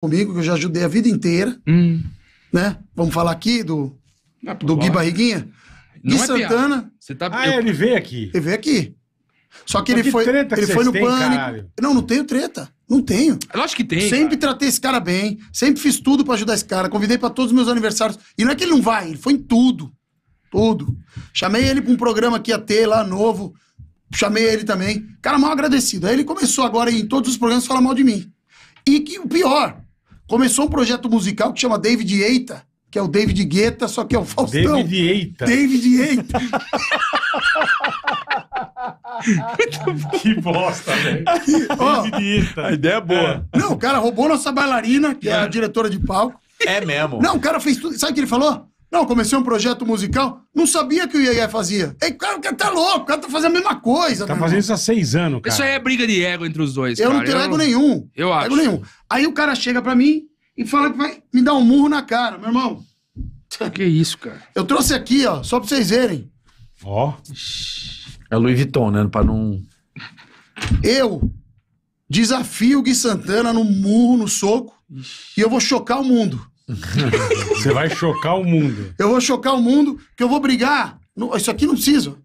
comigo, que eu já ajudei a vida inteira. Hum. Né? Vamos falar aqui do, ah, do Gui Barriguinha. Não Gui é Santana. Você tá... Ah, eu... ele veio aqui. Ele veio aqui. Só que Mas ele que foi, ele foi no têm, pânico. Caralho. Não, não tenho treta. Não tenho. Eu acho que tem. Sempre cara. tratei esse cara bem, sempre fiz tudo para ajudar esse cara, convidei para todos os meus aniversários. E não é que ele não vai, ele foi em tudo. Tudo. Chamei ele para um programa que ia ter lá novo. Chamei ele também. Cara mal agradecido. Aí ele começou agora em todos os programas falar mal de mim. E que o pior, começou um projeto musical que chama David Eita, que é o David Guetta, só que é o Faustão. David Eita. David Eita. que bosta, velho. Eita. a ideia é boa. É. Não, o cara roubou nossa bailarina, que é, é a diretora de palco. É mesmo. Não, o cara fez tudo. Sabe o que ele falou? Não, comecei um projeto musical, não sabia que o Iaia fazia. Ei, cara, o cara tá louco, o cara tá fazendo a mesma coisa. Tá fazendo isso há seis anos, cara. Isso aí é briga de ego entre os dois. Eu cara. não tenho eu ego não... nenhum. Eu acho. Ego nenhum. Aí o cara chega pra mim, e fala que vai me dar um murro na cara, meu irmão. Que isso, cara? Eu trouxe aqui, ó, só pra vocês verem. Ó. É Louis Vuitton, né? Pra não. Eu desafio o Gui Santana no murro, no soco, e eu vou chocar o mundo. Você vai chocar o mundo. Eu vou chocar o mundo, que eu vou brigar. Isso aqui não precisa.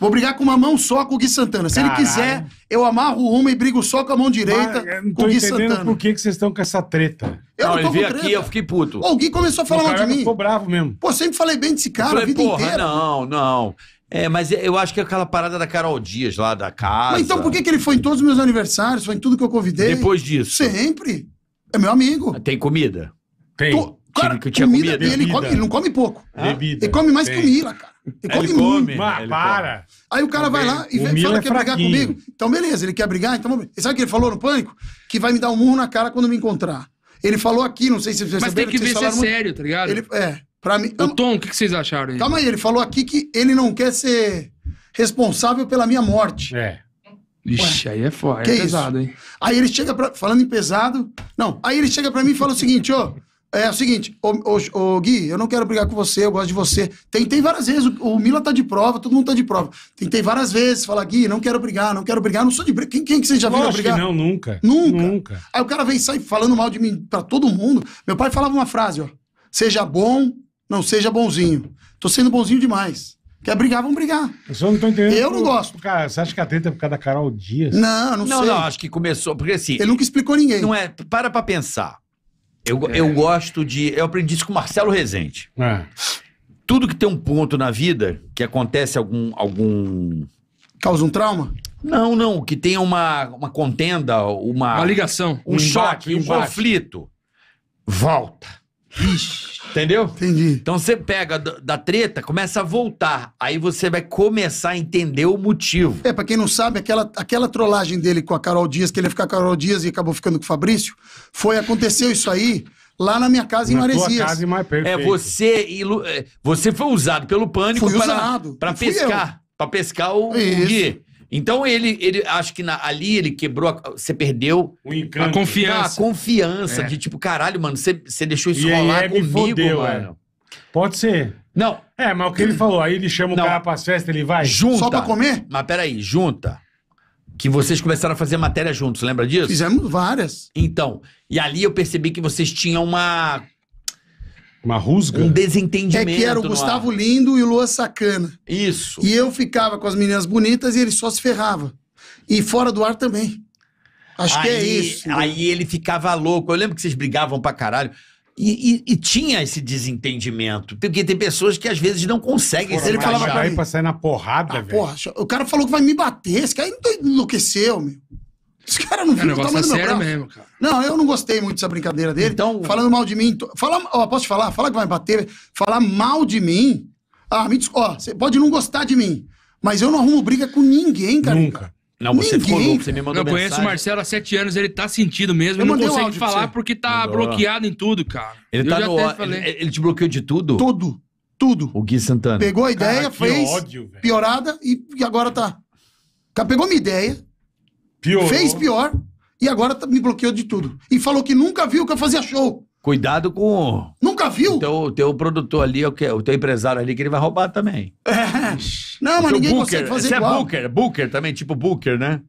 Vou brigar com uma mão só com o Gui Santana. Se Caralho. ele quiser, eu amarro uma e brigo só com a mão direita Mas, eh, com o Gui Santana. Por que, que vocês estão com essa treta? Eu não, não ele veio aqui, eu fiquei puto. Pô, o Gui começou a falar mal de mim. Ficou bravo mesmo. Pô, sempre falei bem desse cara falei, a vida porra, inteira. Não, não. É, mas eu acho que é aquela parada da Carol Dias lá da casa. Mas então por que, que ele foi em todos os meus aniversários, foi em tudo que eu convidei? Depois disso. Sempre. É meu amigo. Ah, tem comida? Tem. Tô... Cara, que tinha comida, comida dele, ele, come, ele não come pouco. Bebida. Ele come mais tem. que o Mila, cara. Ele come, ele ah, come ele para. Come. Aí o cara vai lá e vem, fala é que quer brigar comigo. Então, beleza, ele quer brigar. Então, sabe o que ele falou no pânico? Que vai me dar um murro na cara quando me encontrar. Ele falou aqui, não sei se vocês Mas tem que, que ver se é muito. sério, tá ligado? Ele, é, pra mim... O Tom, o que, que vocês acharam aí? Calma aí, ele falou aqui que ele não quer ser responsável pela minha morte. É. Ixi, Ué, aí é foda, é pesado, isso? hein? Aí ele chega pra, falando em pesado, não, aí ele chega pra mim e fala o seguinte, ô, é o seguinte, ô, ô, ô, Gui, eu não quero brigar com você, eu gosto de você. Tentei várias vezes, o, o Mila tá de prova, todo mundo tá de prova. Tentei várias vezes falar, Gui, não quero brigar, não quero brigar, não sou de briga. Quem, quem que você já viu brigar? não, nunca. Nunca? Nunca. Aí o cara vem sair falando mal de mim pra todo mundo. Meu pai falava uma frase, ó. Seja bom, não seja bonzinho. Tô sendo bonzinho demais. Quer brigar, vamos brigar. Eu só não tô entendendo. Eu não por, gosto. Por você acha que a treta é por causa da Carol Dias? Não, não, não sei. Não, não, acho que começou, porque assim... Ele nunca explicou ninguém. Não é, para pra pensar. Eu, é. eu gosto de. Eu aprendi isso com o Marcelo Rezende. É. Tudo que tem um ponto na vida, que acontece algum. algum... Causa um trauma? Não, não. Que tenha uma, uma contenda, uma. Uma ligação. Um, um choque, embate, um embate. conflito. Volta. Ixi. Entendeu? Entendi. Então você pega da treta, começa a voltar. Aí você vai começar a entender o motivo. É, pra quem não sabe, aquela, aquela trollagem dele com a Carol Dias, que ele ia ficar com a Carol Dias e acabou ficando com o Fabrício, foi, aconteceu isso aí lá na minha casa em na tua Casa, mas é, perfeito. É, você, ilu... você foi usado pelo pânico Fui para, usado. pescar. Para pescar o, quê? o Gui. Então ele, ele acho que na, ali ele quebrou, a, você perdeu a confiança, a confiança é. de tipo, caralho, mano, você, você deixou isso e rolar aí, comigo, fodeu, é. mano. É. Pode ser. Não. É, mas o que ele falou, aí ele chama Não. o cara pra festa, ele vai. Junta. Só pra comer? Mas peraí, junta. Que vocês começaram a fazer matéria juntos, lembra disso? Fizemos várias. Então, e ali eu percebi que vocês tinham uma uma rusga? Um desentendimento. É que era o Gustavo ar. Lindo e o Lua Sacana. Isso. E eu ficava com as meninas bonitas e ele só se ferrava. E fora do ar também. Acho aí, que é isso. Né? Aí ele ficava louco. Eu lembro que vocês brigavam pra caralho. E, e, e, tinha esse desentendimento. Porque tem pessoas que às vezes não conseguem Porra, ele falava pra, mim, pra sair na porrada, ah, velho. Porra, o cara falou que vai me bater. Esse cara enlouqueceu, meu. Esse cara não é, viu o tamanho é do meu sério Mesmo, cara. Não, eu não gostei muito dessa brincadeira dele. Então, falando mal de mim. Fala, ó, posso te falar? Fala que vai bater. Falar mal de mim. Ah, me desculpa. você pode não gostar de mim. Mas eu não arrumo briga com ninguém, cara. Nunca. Não, você Ninguém. ficou louco, você me mandou Eu mensagem. conheço o Marcelo há sete anos, ele tá sentido mesmo, eu ele não consegue falar porque tá Mandou. bloqueado em tudo, cara. Ele, eu tá já no... até falei. ele, ele te bloqueou de tudo? Tudo, tudo. O Gui Santana. Pegou a ideia, Cara, fez, ódio, piorada e, e agora tá. Cara, pegou minha ideia, Piorou. Fez pior e agora tá, me bloqueou de tudo. E falou que nunca viu que eu fazia show. Cuidado com. Nunca viu? Então, o teu produtor ali, o, que, é? o teu empresário ali, que ele vai roubar também. É. Não, mas ninguém booker, consegue fazer Você é igual. é booker, booker também, tipo booker, né?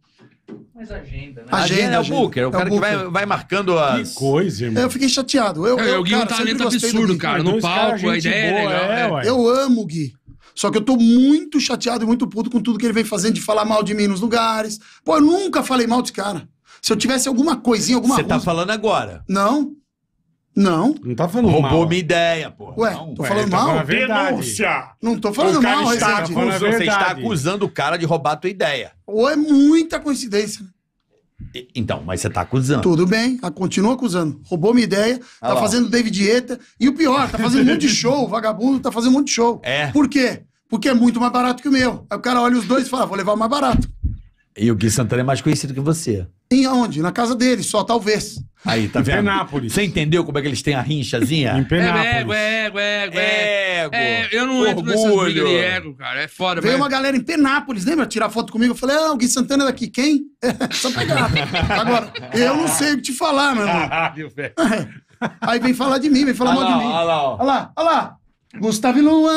Mas agenda, né? Agenda, agenda é o booker, é o cara que vai, vai marcando as. Que coisa, irmão. Eu fiquei chateado. Eu, eu, eu, o Gui é um talento absurdo, cara. No palco, cara, a ideia é boa, é legal. É, eu amo o Gui. Só que eu tô muito chateado e muito puto com tudo que ele vem fazendo de falar mal de mim nos lugares. Pô, eu nunca falei mal de cara. Se eu tivesse alguma coisinha, alguma Você tá falando agora? Não. Não. Não tá falando Roubou mal. Roubou minha ideia, pô. Ué, não, tô ué, falando tá mal? Falando Denúncia! Não tô falando mal, está, tá falando Você está acusando o cara de roubar a tua ideia. Ou é muita coincidência, né? Então, mas você está acusando. Tudo bem, continua acusando. Roubou minha ideia, ah tá lá. fazendo David Eta. E o pior, tá fazendo um monte de show, vagabundo tá fazendo um monte de show. É. Por quê? Porque é muito mais barato que o meu. Aí o cara olha os dois e fala, ah, vou levar o mais barato. E o Gui Santana é mais conhecido que você. Em onde? Na casa dele, só talvez. Aí, tá em vendo? Penápolis. Você entendeu como é que eles têm a rinchazinha? em Penápolis. É ego, é ego, é ego. É ego. É, eu não Orgulho. entro nessas brigas de ego, cara. É foda. Veio mas... uma galera em Penápolis, lembra? Tirar foto comigo. Eu falei, ah, o Gui Santana é daqui. Quem? só pegar. Agora, eu não sei o que te falar, meu irmão. velho. É. Aí vem falar de mim, vem falar ah mal de mim. Olha ah lá, olha lá. Olha lá. Gustavo Luan.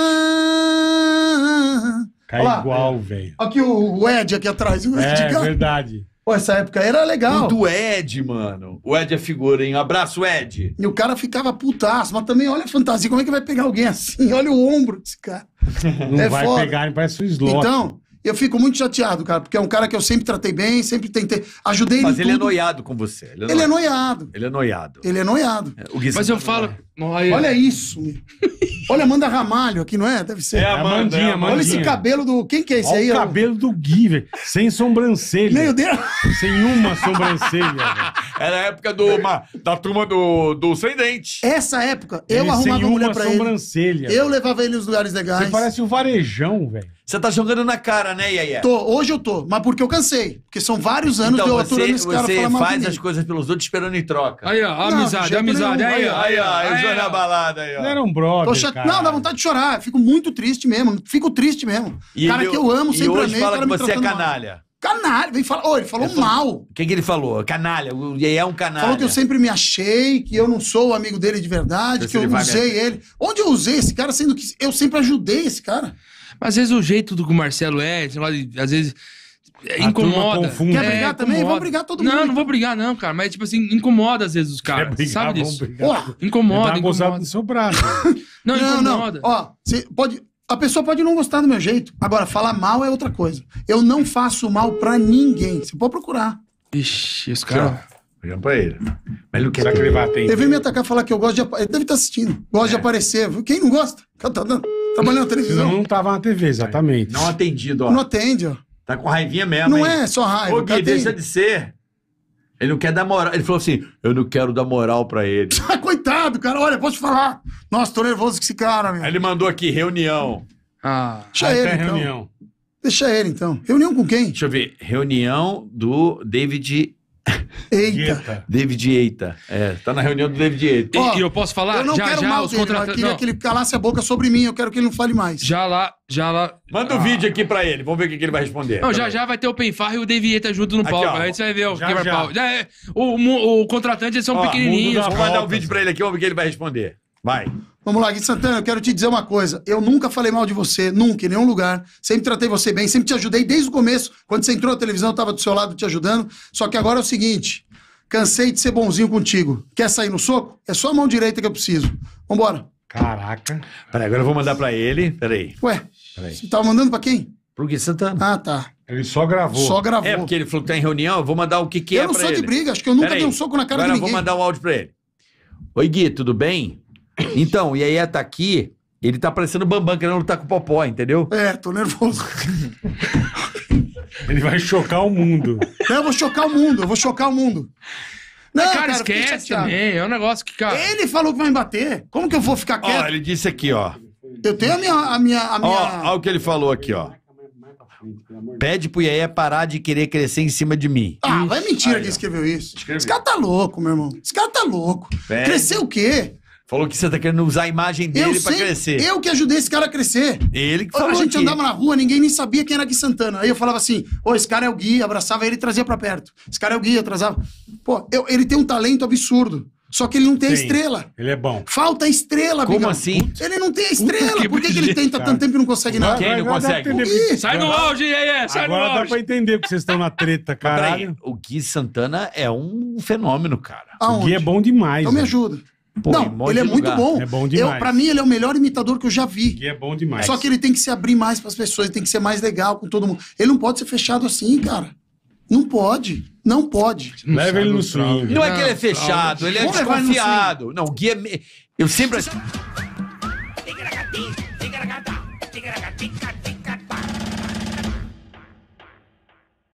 Cai igual, velho. Aqui o, Ed aqui atrás. O Ed, é, verdade. Pô, essa época era legal. O do Ed, mano. O Ed é figura, hein? abraço, Ed. E o cara ficava putaço, mas também olha a fantasia, como é que vai pegar alguém assim? Olha o ombro desse cara. Não é vai foda. pegar, parece um slot. Então, eu fico muito chateado, cara, porque é um cara que eu sempre tratei bem, sempre tentei. Ajudei ele. Mas ele é noiado com você. Ele é noiado. Ele é noiado. Ele é noiado. Ele é noiado. É, o Mas eu tá falo. Olha, olha isso. Olha, Amanda Ramalho aqui, não é? Deve ser. É, a é Amandinha, Amandinha. Olha esse cabelo do. Quem que é esse Olha aí? O cabelo do Gui, velho. Sem sobrancelha. Meu Deus. Sem uma sobrancelha. velho. Era a época do, da turma do, do Sem Dente. Essa época, eu Ele arrumava sem uma mulher pra ele. sobrancelha. Eu levava ele nos lugares legais. Você parece o Varejão, velho. Você tá jogando na cara, né, Yaya? Tô, hoje eu tô, mas porque eu cansei. Porque são vários anos então, de eu aturando esse cara Você faz as coisas pelos outros esperando em troca. Aí, ó, amizade, amizade. Aí, ó, aí, ó, na balada aí, ó. Não era um brother, Não, dá vontade de chorar. Fico muito triste mesmo. Fico triste mesmo. E cara que eu amo, sempre amei. E hoje fala que você é canalha. Mal. Canalha, vem falar. Oh, ele falou mal. O que, que ele falou? Canalha, o Yeye é um canalha. Falou que eu sempre me achei, que eu não sou o amigo dele de verdade, então que eu usei ele. Onde eu usei esse cara, sendo que eu sempre ajudei esse cara? Mas às vezes o jeito do que o Marcelo é, às vezes incomoda. Quer né? brigar é, também? Incomoda. Vamos brigar todo mundo. Não, não vou brigar, não, cara. Mas, tipo assim, incomoda às vezes os caras. Quer brigar, sabe disso? Brigar. Oh, incomoda, incomoda. do seu braço. não, não, incomoda. Não. Ó, você pode. A pessoa pode não gostar do meu jeito. Agora, falar mal é outra coisa. Eu não faço mal pra ninguém. Você pode procurar. Ixi, os caras. Olhando pra ele. Mas ele não quer. que ele vai atender? Ele veio me atacar falar que eu gosto de. Ele deve estar tá assistindo. Gosto é. de aparecer. Quem não gosta? Tá dando. Trabalhando na televisão. Não tava na TV, exatamente. Não atendido, ó. Não atende, ó. Tá com raivinha mesmo, Não hein? é só raiva. Ô, tá Gui, tá deixa de ser. Ele não quer dar moral. Ele falou assim: eu não quero dar moral pra ele. Ah, coitado, cara. Olha, posso te falar. Nossa, tô nervoso com esse cara, meu. Aí ele mandou aqui, reunião. Ah, Deixa ah, ele, então. reunião. Deixa ele, então. Reunião com quem? Deixa eu ver. Reunião do David Eita. David Eita. É, tá na reunião do David Eita. e eu posso falar? Eu não já, quero já, mal os dele, eu queria não. que ele calasse a boca sobre mim, eu quero que ele não fale mais. Já lá, já lá... Manda o ah. um vídeo aqui pra ele, vamos ver o que, ele vai responder. Não, tá já já vai ter o Penfarro e o David Eita junto no palco, aí você vai ver o quebra-pau. É, o, o, contratante, eles são ó, pequenininhos. Vamos mandar o vídeo pra ele aqui, vamos ver o que ele vai responder. Vai. Vamos lá, Gui Santana, eu quero te dizer uma coisa. Eu nunca falei mal de você, nunca, em nenhum lugar. Sempre tratei você bem, sempre te ajudei desde o começo. Quando você entrou na televisão, eu estava do seu lado te ajudando. Só que agora é o seguinte: cansei de ser bonzinho contigo. Quer sair no soco? É só a mão direita que eu preciso. Vambora. Caraca. Peraí, agora eu vou mandar pra ele. Peraí. Ué, Peraí. você tava mandando pra quem? Pro Gui Santana. Ah, tá. Ele só gravou. Só gravou. É, porque ele falou que tá em reunião, eu vou mandar o que que eu é pra ele. Eu não sou de briga, acho que eu nunca Peraí. dei um soco na cara agora de ninguém. Agora eu vou mandar um áudio pra ele. Oi, Gui, tudo bem? Então, e aí tá aqui, ele tá parecendo o Bambam querendo lutar com o Popó, entendeu? É, tô nervoso. Ele vai chocar o mundo. Não, eu vou chocar o mundo, eu vou chocar o mundo. Não, cara, esquece também. Né? É um negócio que, cara. Ele falou que vai me bater. Como que eu vou ficar Ó, quieto? ele disse aqui, ó. Eu tenho a minha. A minha, a minha... Ó, olha o que ele falou aqui, ó. Pede pro Iaia parar de querer crescer em cima de mim. Ah, vai mentira que escreveu isso. Esse cara tá louco, meu irmão. Esse cara tá louco. Pede. Crescer o quê? Falou que você tá querendo usar a imagem dele eu pra sei, crescer. Eu que ajudei esse cara a crescer. Ele que falou. A gente andava na rua, ninguém nem sabia quem era Gui Santana. Aí eu falava assim: ô, esse cara é o Gui, abraçava ele e trazia pra perto. Esse cara é o Gui, atrasava. trazava. Pô, eu, ele tem um talento absurdo. Só que ele não tem Sim, a estrela. Ele é bom. Falta a estrela, Como Bigão. assim? Ele não tem a estrela. que Por que, que ele tenta cara. tanto tempo e não consegue nada? Quem não consegue? sai no auge, Yeye! É, sai Agora no auge! Agora dá pra entender que vocês estão na treta, cara. O Gui Santana é um fenômeno, cara. Aonde? O Gui é bom demais. Então né? me ajuda. Pô, não, é ele é muito bom. É bom demais. Para pra mim, ele é o melhor imitador que eu já vi. E é bom demais. Só que ele tem que se abrir mais para as pessoas, ele tem que ser mais legal com todo mundo. Ele não pode ser fechado assim, cara. Não pode. Não pode. Leva ele no swing. Não é que ele é fechado, ele é Vamos desconfiado. Não, o Gui é. Me... Eu sempre.